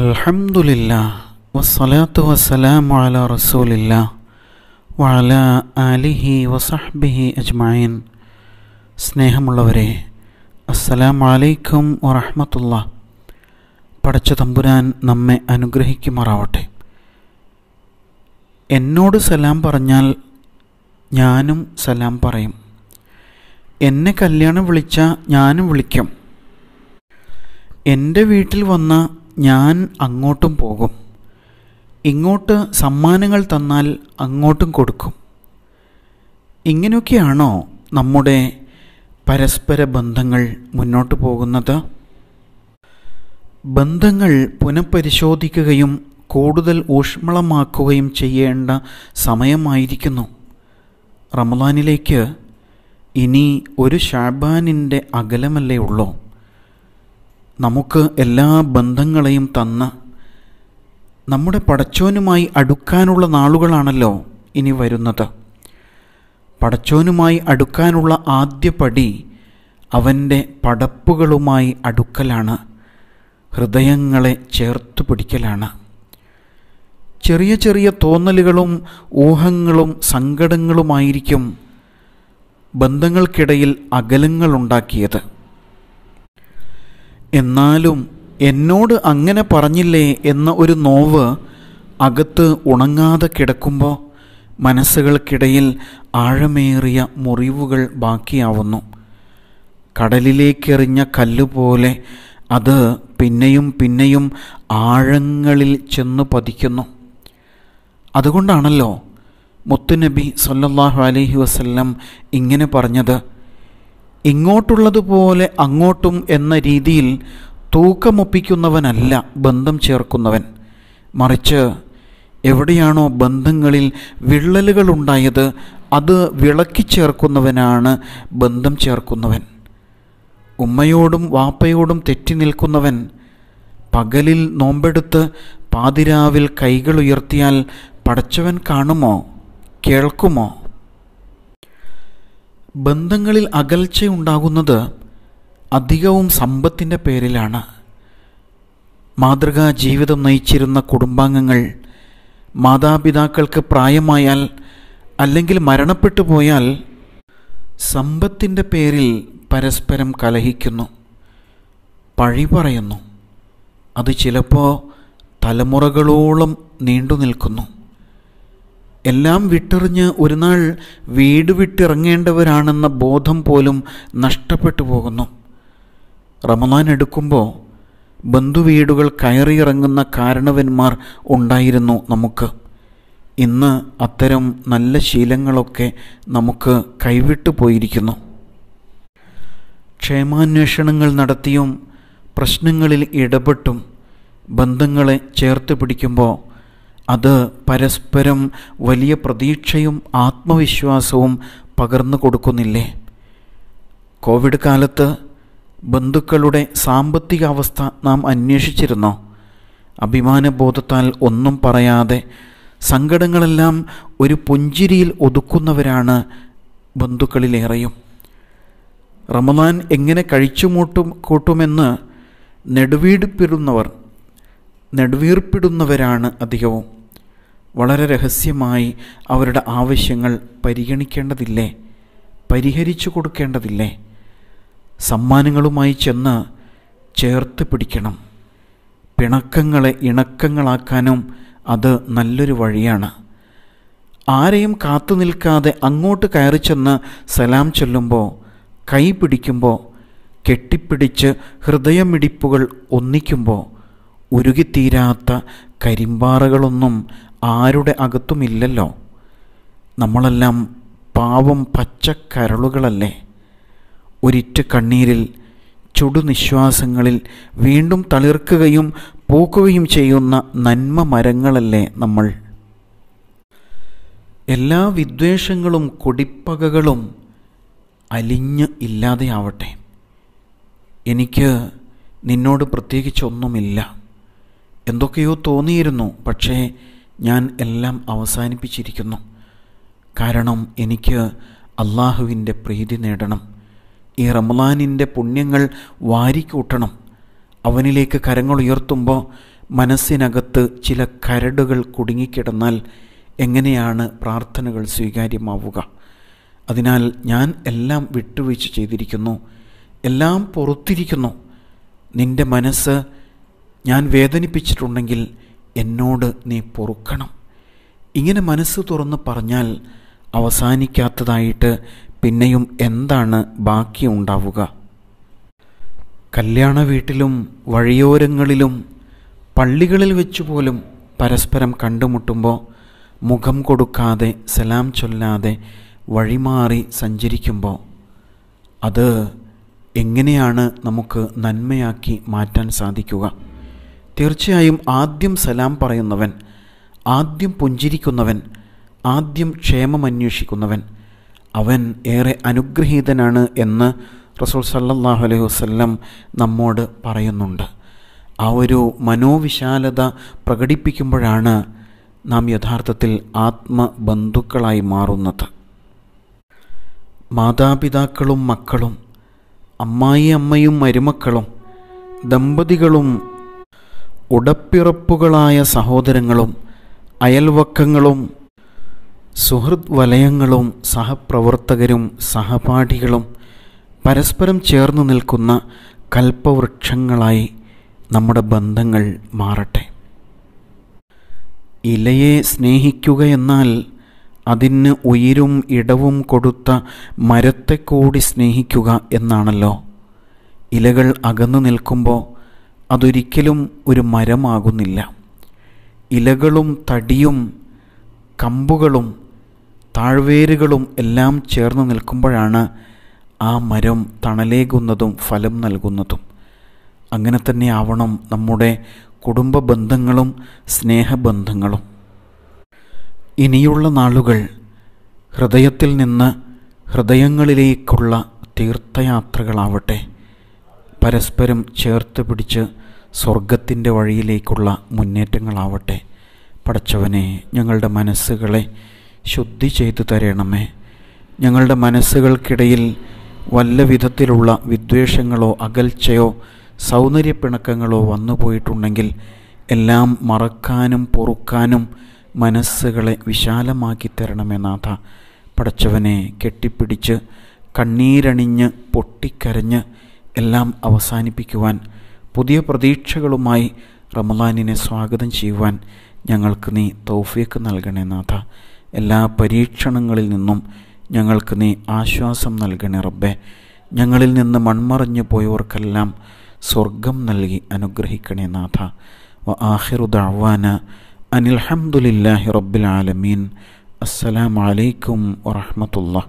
അൽഹംദുലില്ലാ വസ്സലാത്തു വസ്സലാമു റസൂലില്ലാ ആലിഹി വസഹ്ബിഹി അജ്മഈൻ സ്നേഹമുള്ളവരെ അസ്സലാമു അലൈക്കും വറഹമത്തുള്ള പടച്ച തമ്പുരാൻ നമ്മെ അനുഗ്രഹിക്കുമാറാവട്ടെ എന്നോട് സലാം പറഞ്ഞാൽ ഞാനും സലാം പറയും എന്നെ കല്യാണം വിളിച്ച ഞാനും വിളിക്കും എൻ്റെ വീട്ടിൽ വന്ന ഞാൻ അങ്ങോട്ടും പോകും ഇങ്ങോട്ട് സമ്മാനങ്ങൾ തന്നാൽ അങ്ങോട്ടും കൊടുക്കും ഇങ്ങനെയൊക്കെയാണോ നമ്മുടെ പരസ്പര ബന്ധങ്ങൾ മുന്നോട്ട് പോകുന്നത് ബന്ധങ്ങൾ പുനഃപരിശോധിക്കുകയും കൂടുതൽ ഊഷ്മളമാക്കുകയും ചെയ്യേണ്ട സമയമായിരിക്കുന്നു റമദാനിലേക്ക് ഇനി ഒരു ഷാബാനിൻ്റെ അകലമല്ലേ ഉള്ളൂ നമുക്ക് എല്ലാ ബന്ധങ്ങളെയും തന്ന നമ്മുടെ പടച്ചോനുമായി അടുക്കാനുള്ള നാളുകളാണല്ലോ ഇനി വരുന്നത് പടച്ചോനുമായി അടുക്കാനുള്ള ആദ്യ പടി അവൻ്റെ പടപ്പുകളുമായി അടുക്കലാണ് ഹൃദയങ്ങളെ ചേർത്ത് പിടിക്കലാണ് ചെറിയ ചെറിയ തോന്നലുകളും ഊഹങ്ങളും സങ്കടങ്ങളുമായിരിക്കും ബന്ധങ്ങൾക്കിടയിൽ അകലങ്ങളുണ്ടാക്കിയത് എന്നാലും എന്നോട് അങ്ങനെ പറഞ്ഞില്ലേ എന്ന ഒരു നോവ് അകത്ത് ഉണങ്ങാതെ കിടക്കുമ്പോൾ മനസ്സുകൾക്കിടയിൽ ആഴമേറിയ മുറിവുകൾ ബാക്കിയാവുന്നു കടലിലേക്കെറിഞ്ഞ കല്ലുപോലെ അത് പിന്നെയും പിന്നെയും ആഴങ്ങളിൽ ചെന്ന് പതിക്കുന്നു അതുകൊണ്ടാണല്ലോ മുത്തുനബി സല്ലാഹു അലഹി വസ്ല്ലം ഇങ്ങനെ പറഞ്ഞത് ഇങ്ങോട്ടുള്ളതുപോലെ അങ്ങോട്ടും എന്ന രീതിയിൽ തൂക്കമൊപ്പിക്കുന്നവനല്ല ബന്ധം ചേർക്കുന്നവൻ മറിച്ച് എവിടെയാണോ ബന്ധങ്ങളിൽ വിള്ളലുകൾ ഉണ്ടായത് അത് വിളക്കി ചേർക്കുന്നവനാണ് ബന്ധം ചേർക്കുന്നവൻ ഉമ്മയോടും വാപ്പയോടും തെറ്റി നിൽക്കുന്നവൻ പകലിൽ നോമ്പെടുത്ത് പാതിരാവിൽ കൈകൾ ഉയർത്തിയാൽ പടച്ചവൻ കാണുമോ കേൾക്കുമോ ബന്ധങ്ങളിൽ അകൽച്ചയുണ്ടാകുന്നത് അധികവും സമ്പത്തിൻ്റെ പേരിലാണ് മാതൃകാ ജീവിതം നയിച്ചിരുന്ന കുടുംബാംഗങ്ങൾ മാതാപിതാക്കൾക്ക് പ്രായമായാൽ അല്ലെങ്കിൽ മരണപ്പെട്ടു പോയാൽ സമ്പത്തിൻ്റെ പേരിൽ പരസ്പരം കലഹിക്കുന്നു പഴി പറയുന്നു അത് ചിലപ്പോൾ തലമുറകളോളം നീണ്ടു നിൽക്കുന്നു എല്ലാം വിട്ടെറിഞ്ഞ് ഒരു നാൾ വീട് വിട്ടിറങ്ങേണ്ടവരാണെന്ന ബോധം പോലും നഷ്ടപ്പെട്ടു പോകുന്നു റമദാൻ എടുക്കുമ്പോൾ ബന്ധുവീടുകൾ കയറിയിറങ്ങുന്ന കാരണവന്മാർ ഉണ്ടായിരുന്നു നമുക്ക് ഇന്ന് അത്തരം നല്ല ശീലങ്ങളൊക്കെ നമുക്ക് കൈവിട്ടു പോയിരിക്കുന്നു ക്ഷേമാന്വേഷണങ്ങൾ നടത്തിയും പ്രശ്നങ്ങളിൽ ഇടപെട്ടും ബന്ധങ്ങളെ ചേർത്ത് പിടിക്കുമ്പോൾ അത് പരസ്പരം വലിയ പ്രതീക്ഷയും ആത്മവിശ്വാസവും പകർന്നു കൊടുക്കുന്നില്ലേ കോവിഡ് കാലത്ത് ബന്ധുക്കളുടെ സാമ്പത്തിക അവസ്ഥ നാം അന്വേഷിച്ചിരുന്നോ അഭിമാനബോധത്താൽ ഒന്നും പറയാതെ സങ്കടങ്ങളെല്ലാം ഒരു പുഞ്ചിരിയിൽ ഒതുക്കുന്നവരാണ് ബന്ധുക്കളിലേറെയും റമദാൻ എങ്ങനെ കഴിച്ചു മൂട്ടും കൂട്ടുമെന്ന് നെടുവീടിപ്പിടുന്നവർ നെടുവീർപ്പിടുന്നവരാണ് അധികവും വളരെ രഹസ്യമായി അവരുടെ ആവശ്യങ്ങൾ പരിഗണിക്കേണ്ടതില്ലേ പരിഹരിച്ചു കൊടുക്കേണ്ടതില്ലേ സമ്മാനങ്ങളുമായി ചെന്ന് ചേർത്ത് പിടിക്കണം പിണക്കങ്ങളെ ഇണക്കങ്ങളാക്കാനും അത് നല്ലൊരു വഴിയാണ് ആരെയും കാത്തു നിൽക്കാതെ അങ്ങോട്ട് കയറി ചെന്ന് സലാം ചൊല്ലുമ്പോൾ കൈ പിടിക്കുമ്പോൾ കെട്ടിപ്പിടിച്ച് ഹൃദയമിടിപ്പുകൾ ഒന്നിക്കുമ്പോൾ ഉരുകിത്തീരാത്ത കരിമ്പാറകളൊന്നും ആരുടെ അകത്തുമില്ലല്ലോ നമ്മളെല്ലാം പാവം പച്ചക്കരളുകളല്ലേ ഒരിറ്റ കണ്ണീരിൽ ചുടുനിശ്വാസങ്ങളിൽ വീണ്ടും തളിർക്കുകയും പൂക്കുകയും ചെയ്യുന്ന നന്മ മരങ്ങളല്ലേ നമ്മൾ എല്ലാ വിദ്വേഷങ്ങളും കൊടിപ്പകകളും അലിഞ്ഞ് ഇല്ലാതെയാവട്ടെ എനിക്ക് നിന്നോട് പ്രത്യേകിച്ചൊന്നുമില്ല എന്തൊക്കെയോ തോന്നിയിരുന്നു പക്ഷേ ഞാൻ എല്ലാം അവസാനിപ്പിച്ചിരിക്കുന്നു കാരണം എനിക്ക് അള്ളാഹുവിൻ്റെ പ്രീതി നേടണം ഈ റമലാനിൻ്റെ പുണ്യങ്ങൾ വാരിക്കൂട്ടണം അവനിലേക്ക് കരങ്ങൾ ഉയർത്തുമ്പോൾ മനസ്സിനകത്ത് ചില കരടുകൾ കുടുങ്ങിക്കിടന്നാൽ എങ്ങനെയാണ് പ്രാർത്ഥനകൾ സ്വീകാര്യമാവുക അതിനാൽ ഞാൻ എല്ലാം വിട്ടുവീഴ്ച ചെയ്തിരിക്കുന്നു എല്ലാം പുറത്തിരിക്കുന്നു നിൻ്റെ മനസ്സ് ഞാൻ വേദനിപ്പിച്ചിട്ടുണ്ടെങ്കിൽ എന്നോട് നീ പൊറുക്കണം ഇങ്ങനെ മനസ്സ് തുറന്ന് പറഞ്ഞാൽ അവസാനിക്കാത്തതായിട്ട് പിന്നെയും എന്താണ് ബാക്കി ഉണ്ടാവുക കല്യാണ വീട്ടിലും വഴിയോരങ്ങളിലും പള്ളികളിൽ വെച്ചു പോലും പരസ്പരം കണ്ടുമുട്ടുമ്പോൾ മുഖം കൊടുക്കാതെ സലാം ചൊല്ലാതെ വഴിമാറി സഞ്ചരിക്കുമ്പോൾ അത് എങ്ങനെയാണ് നമുക്ക് നന്മയാക്കി മാറ്റാൻ സാധിക്കുക തീർച്ചയായും ആദ്യം സലാം പറയുന്നവൻ ആദ്യം പുഞ്ചിരിക്കുന്നവൻ ആദ്യം ക്ഷേമമന്വേഷിക്കുന്നവൻ അവൻ ഏറെ അനുഗ്രഹീതനാണ് എന്ന് റസൂൽ സല്ലാഹു അലൈഹി വസ്ല്ലം നമ്മോട് പറയുന്നുണ്ട് ആ ഒരു മനോവിശാലത പ്രകടിപ്പിക്കുമ്പോഴാണ് നാം യഥാർത്ഥത്തിൽ ആത്മബന്ധുക്കളായി മാറുന്നത് മാതാപിതാക്കളും മക്കളും അമ്മായി അമ്മയും മരുമക്കളും ദമ്പതികളും ഉടപ്പിറപ്പുകളായ സഹോദരങ്ങളും അയൽവക്കങ്ങളും സുഹൃത് വലയങ്ങളും സഹപ്രവർത്തകരും സഹപാഠികളും പരസ്പരം ചേർന്ന് നിൽക്കുന്ന കൽപ്പവൃക്ഷങ്ങളായി നമ്മുടെ ബന്ധങ്ങൾ മാറട്ടെ ഇലയെ സ്നേഹിക്കുക എന്നാൽ അതിന് ഉയരും ഇടവും കൊടുത്ത മരത്തെക്കൂടി സ്നേഹിക്കുക എന്നാണല്ലോ ഇലകൾ അകന്നു നിൽക്കുമ്പോൾ അതൊരിക്കലും ഒരു മരമാകുന്നില്ല ഇലകളും തടിയും കമ്പുകളും താഴ്വേരുകളും എല്ലാം ചേർന്ന് നിൽക്കുമ്പോഴാണ് ആ മരം തണലേകുന്നതും ഫലം നൽകുന്നതും അങ്ങനെ തന്നെ ആവണം നമ്മുടെ കുടുംബ ബന്ധങ്ങളും സ്നേഹബന്ധങ്ങളും ഇനിയുള്ള നാളുകൾ ഹൃദയത്തിൽ നിന്ന് ഹൃദയങ്ങളിലേക്കുള്ള തീർത്ഥയാത്രകളാവട്ടെ പരസ്പരം ചേർത്ത് പിടിച്ച് സ്വർഗത്തിൻ്റെ വഴിയിലേക്കുള്ള മുന്നേറ്റങ്ങളാവട്ടെ പടച്ചവനെ ഞങ്ങളുടെ മനസ്സുകളെ ശുദ്ധി ചെയ്തു തരണമേ ഞങ്ങളുടെ മനസ്സുകൾക്കിടയിൽ വല്ല വിധത്തിലുള്ള വിദ്വേഷങ്ങളോ അകൽച്ചയോ സൗന്ദര്യപ്പിണക്കങ്ങളോ വന്നു പോയിട്ടുണ്ടെങ്കിൽ എല്ലാം മറക്കാനും പൊറുക്കാനും മനസ്സുകളെ വിശാലമാക്കി തരണമേ നാഥ പടച്ചവനെ കെട്ടിപ്പിടിച്ച് കണ്ണീരണിഞ്ഞ് പൊട്ടിക്കരഞ്ഞ് എല്ലാം അവസാനിപ്പിക്കുവാൻ പുതിയ പ്രതീക്ഷകളുമായി റമലാനിനെ സ്വാഗതം ചെയ്യുവാൻ ഞങ്ങൾക്ക് നീ തൗഫീക്ക് നൽകണേ നാഥ എല്ലാ പരീക്ഷണങ്ങളിൽ നിന്നും ഞങ്ങൾക്ക് നീ ആശ്വാസം നൽകണേ റബ്ബെ ഞങ്ങളിൽ നിന്ന് മൺമറഞ്ഞു പോയവർക്കെല്ലാം സ്വർഗം നൽകി അനുഗ്രഹിക്കണേ നാഥ വ ആഹിറു ദഅവാന അനിൽഹമുല്ലാഹി റബ്ബിൽ ആലമീൻ അസ്സലാമലൈക്കും വറഹമത്തുള്ള